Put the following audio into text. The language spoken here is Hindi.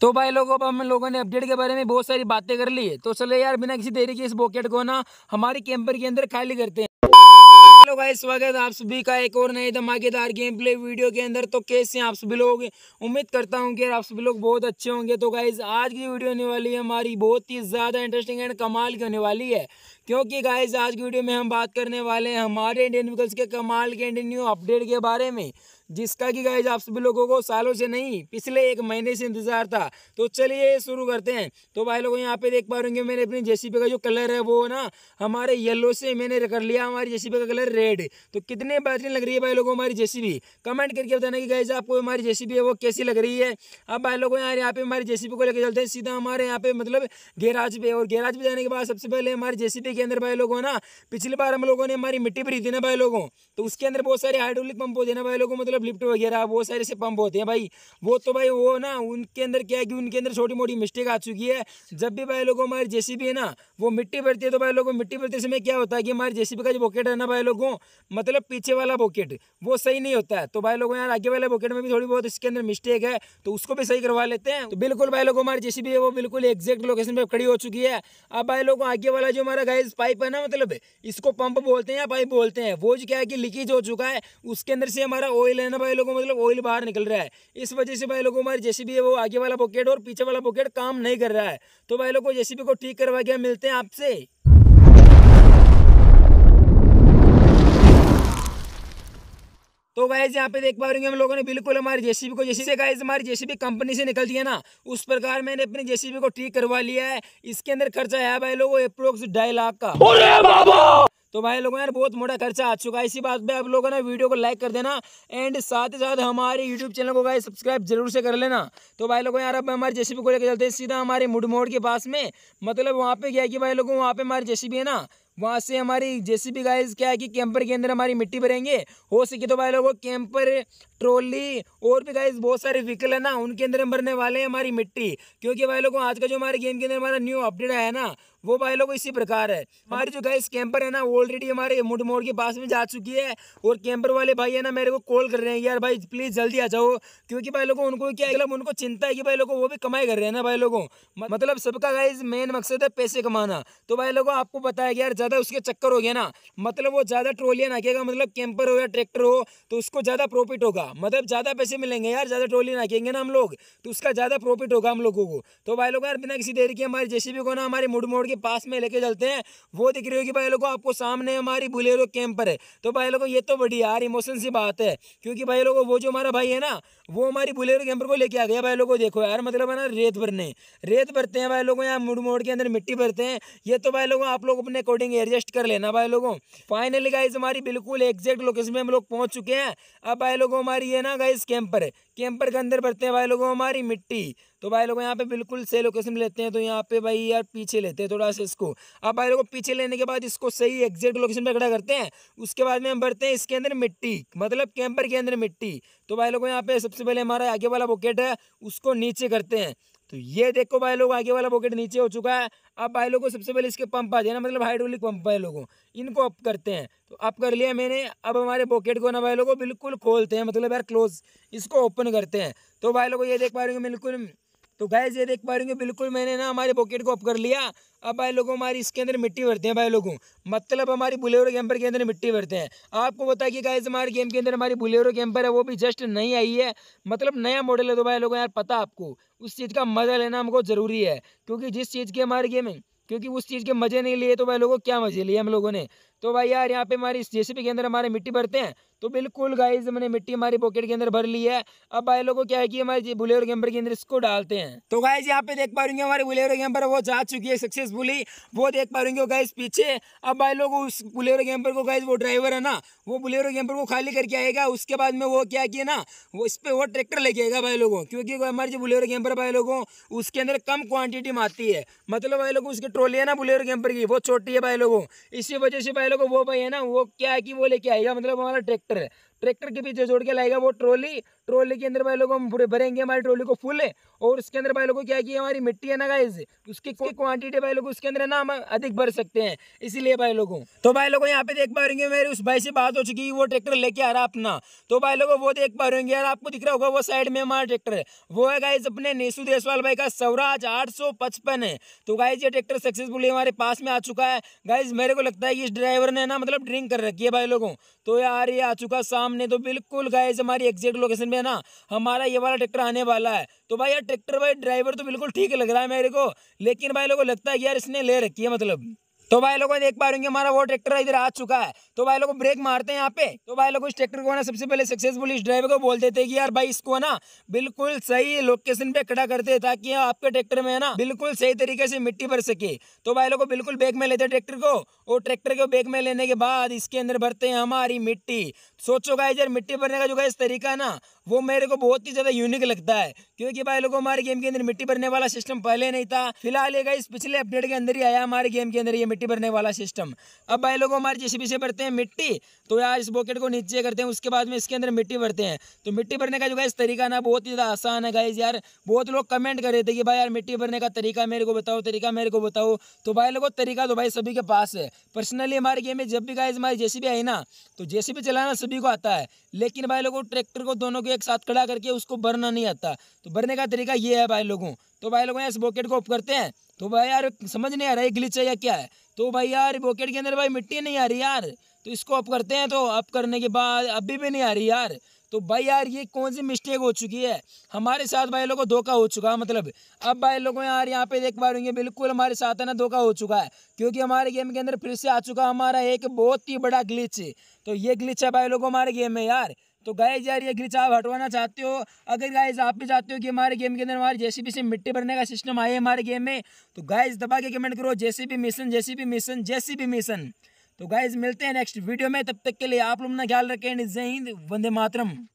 तो भाई लोगों अब हम लोगों ने अपडेट के बारे में बहुत सारी बातें कर ली है तो चले यार बिना किसी देरी के इस बॉकेट को ना हमारे कैंपर के अंदर खाली करते हैं हेलो भाई स्वागत आप सभी का एक और नए धमाकेदार गेम प्ले वीडियो के अंदर तो कैसे हैं आप सभी लोग उम्मीद करता हूं कि आप सभी लोग बहुत अच्छे होंगे तो गाइज आज की वीडियो होने वाली है हमारी बहुत ही ज़्यादा इंटरेस्टिंग एंड कमाल की होने वाली है क्योंकि गाइज आज की वीडियो में हम बात करने वाले हैं हमारे इंडियन व्हीकल्स के कमाल के इंडियन न्यू अपडेट के बारे में जिसका कि गाइज आप सभी लोगों को सालों से नहीं पिछले एक महीने से इंतजार था तो चलिए शुरू करते हैं तो भाई लोगों यहाँ पे देख पा रहे मैंने अपनी जेसीबी का जो कलर है वो ना हमारे येलो से मैंने कर लिया हमारी जेसीबी का कलर रेड तो कितने बेहतरीन लग रही है भाई लोगों हमारी जेसीबी कमेंट करके बताना कि गाइज आपको हमारी जेसीबी है वो कैसी लग रही है अब भाई लोगों यार यहाँ पे हमारी जेसीबी को लेकर चलते हैं सीधा हमारे यहाँ पे मतलब गैराज पे और गैराज पे जाने के बाद सबसे पहले हमारे जेसीबी के अंदर भाई लोगों ना पिछली बार हम लोगों ने हमारी मिट्टी भरी थी ना भाई लोगों तो उसके अंदर बहुत सारे हाइड्रोलिक पंप हो देना भाई लोगों मतलब मतलब लिफ्ट वगैरह वो सारे से पंप होते हैं भाई वो तो भाई वो ना उनके अंदर क्या है कि उनके अंदर छोटी मोटी मिस्टेक आ चुकी है जब भी भाई लोगों हमारी जेसीबी है ना वो मिट्टी भरती है तो भाई लोगों मिट्टी भरते समय क्या होता है कि हमारी जेसीबी का जो बॉकेट है ना भाई लोगों मतलब पीछे वाला बॉकेट वो सही नहीं होता है तो भाई लोगों यार आगे वाले बॉकेट में भी थोड़ी बहुत इसके अंदर मिस्टेक है तो उसको भी सही करवा लेते हैं तो बिल्कुल भाई लोगों हमारी जेसीबी है वो बिल्कुल एग्जैक्ट लोकेशन पर खड़ी हो चुकी है अब भाई लोगों आगे वाला जो हमारा गैस पाइप है ना मतलब इसको पंप बोलते हैं या पाइप बोलते हैं वो जो क्या है कि लीकेज हो चुका है उसके अंदर से हमारा ऑयल है है ना भाई लोगों मतलब ऑयल बाहर निकल रहा है इस वजह से भाई लोगों हमारी जेसीबी है वो आगे वाला पॉकेट और पीछे वाला पॉकेट काम नहीं कर रहा है तो भाई लोगों जेसीबी को ठीक करवा के मिलते हैं आपसे तो गाइज यहाँ पे देख पा रहे हम लोगों ने बिल्कुल हमारी जेसीबी को जैसे गाइज हमारी जेसीबी कंपनी से निकलती है ना उस प्रकार मैंने अपनी जेसीबी को ठीक करवा लिया है इसके अंदर खर्चा है भाई लोगों अप्रोक्स ढाई लाख का तो भाई लोगों यार बहुत मोटा खर्चा आ चुका है इसी बात पर आप लोगों ने वीडियो को लाइक कर देना एंड साथ ही साथ हमारे यूट्यूब चैनल को गाइस सब्सक्राइब जरूर से कर लेना तो भाई लोगों यार अब हमारे जेसीबी को लेकर चलते हैं सीधा हमारे मुड मोड़ के पास में मतलब वहाँ पे गया कि भाई लोगों वहाँ पे हमारी जेसीबी है ना वहाँ से हमारी जेसीबी गाइस क्या है कि कैंपर के अंदर हमारी मिट्टी भरेंगे हो सके तो भाई लोगों कैंपर ट्रॉली और भी गाइस बहुत सारे व्हीकल है ना उनके अंदर हम भरने वाले हैं हमारी मिट्टी क्योंकि भाई लोगों आज का जो हमारे गेम के अंदर हमारा न्यू अपडेट आया ना वो भाई लोगों इसी प्रकार है हमारी जो गाइस कैंपर है ना ऑलरेडी हमारे मुड मोड़ के पास में जा चुकी है और कैंपर वाले भाई है ना मेरे को कॉल कर रहे हैं यार भाई प्लीज़ जल्दी आ जाओ क्योंकि भाई लोगों उनको क्या मतलब उनको चिंता है कि भाई लोगों वो भी कमाई कर रहे हैं ना भाई लोगों मतलब सबका गाइज मेन मकसद है पैसे कमाना तो भाई लोगों आपको बताया गया यार ज़्यादा उसके चक्कर हो गया ना मतलब वो ज़्यादा ट्रोलियाँ नाकेगा मतलब कैंपर हो या ट्रैक्टर हो तो उसको ज़्यादा प्रॉफिट होगा मतलब ज़्यादा पैसे मिलेंगे यार ज़्यादा ट्रोली नाकेंगे ना हम लोग तो उसका ज़्यादा प्रॉफिट होगा हम लोगों को तो भाई लोग यार बिना किसी देर के हमारी जेसीबी को ना हमारे मुड़ मोड़ के पास में लेके चलते हैं वो दिख रही होगी भाई लोगों आपको सामने हमारी बुलेरो कैंपर है तो भाई लोगों ये तो बड़ी यार इमोशन सी बात है क्योंकि भाई लोगों वो जो हमारा भाई है ना वो हमारी बुलेरो कैंपर को लेके आ गया भाई लोगों देखो यार मतलब है ना रेत भरने रेत भरते हैं भाई लोगों यहाँ मुड़ मोड़ के अंदर मिट्टी भरते हैं ये तो भाई लोगों आप लोग अपने अकॉर्डिंग एडजस्ट कर लेना भाई लोगों फाइनली गाइज हमारी बिल्कुल एग्जैक्ट लोकेशन में हम लोग पहुंच चुके हैं अब भाई लोगों हमारी ये ना गाइज कैंपर कैंपर के अंदर भरते हैं भाई लोगों हमारी मिट्टी तो भाई लोगों यहाँ पे बिल्कुल सही लोकेशन लेते हैं तो यहाँ पे भाई यार पीछे लेते हैं थोड़ा सा इसको अब भाई लोगों पीछे लेने के बाद इसको सही एग्जैक्ट लोकेशन पे खड़ा करते हैं उसके बाद में हम भरते हैं इसके अंदर मिट्टी मतलब कैंपर के अंदर मिट्टी तो भाई लोगों यहाँ पे सबसे पहले हमारा आगे वाला बुकेट है उसको नीचे करते हैं तो ये देखो भाई लोग आगे वाला बॉकेट नीचे हो चुका है अब भाई लोगों को सबसे पहले इसके पंप आ जाना मतलब हाइड्रोलिक पंप भाई लोगों इनको अप करते हैं तो अप कर लिया मैंने अब हमारे बॉकेट को ना भाई लोगों बिल्कुल खोलते हैं मतलब यार क्लोज इसको ओपन करते हैं तो भाई लोगों ये देख पा रहे हो बिल्कुल तो गैस ये देख पा रहे बिल्कुल मैंने ना हमारे पॉकेट को अप कर लिया अब भाई लोगों हमारी इसके अंदर मिट्टी भरते हैं भाई लोगों मतलब हमारी बुलेरो कैंपर के अंदर मिट्टी भरते हैं आपको बता कि गैस हमारे गेम के अंदर हमारी बुलेरो कैंपर है वो भी जस्ट नहीं आई है मतलब नया मॉडल है तो भाई लोगों यार पता आपको उस चीज़ का मज़ा लेना हमको ज़रूरी है क्योंकि जिस चीज़ की हमारी गेम क्योंकि उस चीज़ के मज़े नहीं लिए तो भाई लोगों क्या मज़े लिए हम लोगों ने तो भाई यार यहाँ पे हमारी जेसीपी के अंदर हमारे मिट्टी भरते हैं तो बिल्कुल गाइज मैंने मिट्टी हमारी पॉकेट के अंदर भर ली है अब भाई लोगों क्या है कि हमारे बुलेरो गेम्बर के अंदर इसको डालते हैं तो गाइज यहाँ पे देख पा रही हमारे बुलेरो गेम्बर वो जा चुकी है सक्सेसफुली वो देख पा रही गाइज पीछे अब भाई लोग उस बुलेरो गेम्बर को गाइज वो ड्राइवर है ना वो बुलेरो गेम्बर को खाली करके आएगा उसके बाद में वो क्या किया ना वो इस पर वो ट्रैक्टर लेके आएगा भाई लोगों क्योंकि हमारे जो बुलेरो गेम्बर भाई लोगों उसके अंदर कम क्वान्टिटी में आती है मतलब भाई लोगों उसकी ट्रोली है ना बुलेरो गेम्बर की वो छोटी है भाई लोगों इसी वजह से भाई को वो भाई है ना वो क्या है कि वो लेके आएगा मतलब हमारा ट्रैक्टर है ट्रैक्टर के पीछे जोड़ के लाएगा वो ट्रॉली ट्रॉली के अंदर भाई लोग हम पूरे भरेंगे हमारी ट्रॉली को फुल है और उसके अंदर भाई लोगों क्या किया हमारी मिट्टी है ना गाइज उसकी क्वांटिटी भाई लोग उसके अंदर ना हम अधिक भर सकते हैं इसीलिए भाई लोगों तो भाई लोगों यहाँ पे देख पा रहे मेरे उस भाई से बात हो चुकी है वो ट्रैक्टर लेके आ रहा अपना तो भाई लोगों वो देख पा रहे यार आपको दिख रहा होगा वो साइड में हमारा ट्रैक्टर है वो है गाइज अपने नेसू देसवाल भाई का स्वराज आठ है तो गाइज ये ट्रैक्टर सक्सेसफुली हमारे पास में आ चुका है गाइज मेरे को लगता है कि इस ड्राइवर ने ना मतलब ड्रिंक कर रखी है भाई लोगों तो यार ये आ चुका शाम सामने तो बिल्कुल गाइज हमारी एग्जैक्ट लोकेशन पे है ना हमारा ये वाला ट्रैक्टर आने वाला है तो भाई यार ट्रैक्टर भाई ड्राइवर तो बिल्कुल ठीक लग रहा है मेरे को लेकिन भाई लोगों को लगता है यार इसने ले रखी है मतलब तो भाई लोगों देख पा रहे होंगे हमारा वो ट्रैक्टर इधर आ चुका है तो भाई लोगों ब्रेक मारते हैं यहाँ पे तो भाई लोगों इस ट्रैक्टर को ना सबसे पहले सक्सेसफुल इस ड्राइवर को बोल देते कि यार भाई इसको ना बिल्कुल सही लोकेशन पे खड़ा करते ताकि आपके ट्रैक्टर में ना बिल्कुल सही तरीके से मिट्टी भर सके तो भाई लोगों बिल्कुल बैग में लेते ट्रैक्टर को और ट्रैक्टर को बैग में लेने के बाद इसके अंदर भरते हैं हमारी मिट्टी सोचो गाइज यार मिट्टी भरने का जो गाइस तरीका ना वो मेरे को बहुत ही ज्यादा यूनिक लगता है क्योंकि भाई लोगों हमारे गेम के अंदर मिट्टी भरने वाला सिस्टम पहले नहीं था फिलहाल ये गाइस पिछले अपडेट के अंदर ही आया हमारे गेम के अंदर ये मिट्टी मिट्टी भरने वाला सिस्टम अब भाई लोगों हमारे जैसे से भरते हैं मिट्टी तो यार इस बॉकेट को नीचे करते हैं उसके बाद में इसके अंदर मिट्टी भरते हैं तो मिट्टी भरने का जो गाइज तरीका ना बहुत ही ज़्यादा आसान है गाइज यार बहुत लोग कमेंट कर रहे थे कि भाई यार मिट्टी भरने का तरीका मेरे को बताओ तरीका मेरे को बताओ तो भाई लोगों तरीका तो भाई सभी के पास है पर्सनली हमारे गेम में जब भी गाइज हमारी जेसीबी आई ना तो जेसीबी चलाना सभी को आता है लेकिन भाई लोगों ट्रैक्टर को दोनों को एक साथ खड़ा करके उसको भरना नहीं आता तो भरने का तरीका ये है भाई लोगों तो भाई लोग इस बॉकेट को ऑफ करते हैं तो भाई यार समझ नहीं आ रहा है ग्लिच है या क्या है तो भाई यार बॉकेट के अंदर भाई मिट्टी नहीं आ रही यार तो इसको ऑफ करते हैं तो ऑफ करने के बाद अभी भी नहीं आ रही यार तो भाई यार ये कौन सी मिस्टेक हो चुकी है हमारे साथ भाई लोगों को धोखा हो चुका है मतलब अब भाई लोगों यार यहाँ पे देख पा रहे बिल्कुल हमारे साथ है ना धोखा हो चुका है क्योंकि हमारे गेम के अंदर फिर से आ चुका हमारा एक बहुत ही बड़ा ग्लिच तो ये ग्लिच है भाई लोगों हमारे गेम में यार तो गाइज यार ये ग्रीच आप हटवाना चाहते हो अगर गाइज आप भी चाहते हो कि हमारे गेम के अंदर हमारे भी से मिट्टी भरने का सिस्टम आए हमारे गेम में तो गाइज दबा के कमेंट करो भी मिशन भी मिशन भी मिशन तो गाइज मिलते हैं नेक्स्ट वीडियो में तब तक के लिए आप लोग अपना ख्याल रखें जय हिंद वंदे मातरम